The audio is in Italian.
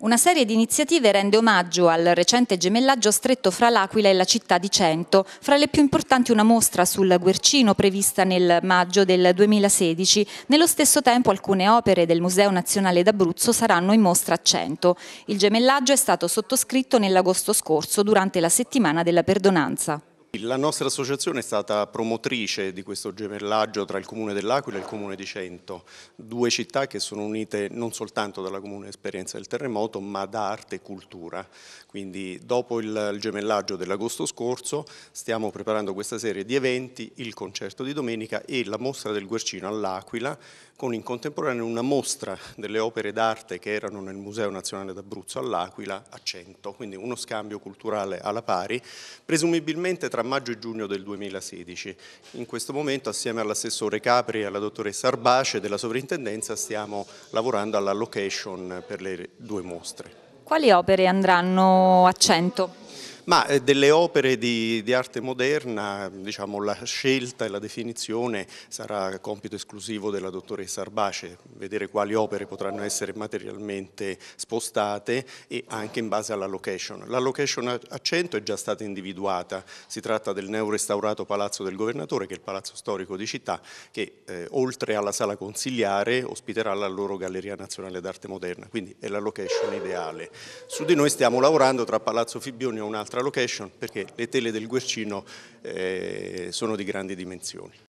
Una serie di iniziative rende omaggio al recente gemellaggio stretto fra l'Aquila e la città di Cento, fra le più importanti una mostra sul Guercino prevista nel maggio del 2016. Nello stesso tempo alcune opere del Museo Nazionale d'Abruzzo saranno in mostra a Cento. Il gemellaggio è stato sottoscritto nell'agosto scorso durante la settimana della perdonanza. La nostra associazione è stata promotrice di questo gemellaggio tra il comune dell'Aquila e il comune di Cento, due città che sono unite non soltanto dalla comune esperienza del terremoto ma da arte e cultura. Quindi dopo il gemellaggio dell'agosto scorso stiamo preparando questa serie di eventi, il concerto di domenica e la mostra del Guercino all'Aquila con in contemporanea una mostra delle opere d'arte che erano nel Museo Nazionale d'Abruzzo all'Aquila a Cento, quindi uno scambio culturale alla pari, presumibilmente tra maggio e giugno del 2016. In questo momento assieme all'assessore Capri e alla dottoressa Arbace della sovrintendenza stiamo lavorando alla location per le due mostre. Quali opere andranno a cento? Ma eh, delle opere di, di arte moderna, diciamo, la scelta e la definizione sarà compito esclusivo della dottoressa Arbace, vedere quali opere potranno essere materialmente spostate e anche in base alla location. La location a 100 è già stata individuata, si tratta del neorestaurato Palazzo del Governatore, che è il palazzo storico di città, che eh, oltre alla sala consigliare ospiterà la loro Galleria Nazionale d'Arte Moderna, quindi è la location ideale. Su di noi stiamo lavorando tra Palazzo Fibbioni e un'altra nostra location perché le tele del Guercino eh, sono di grandi dimensioni.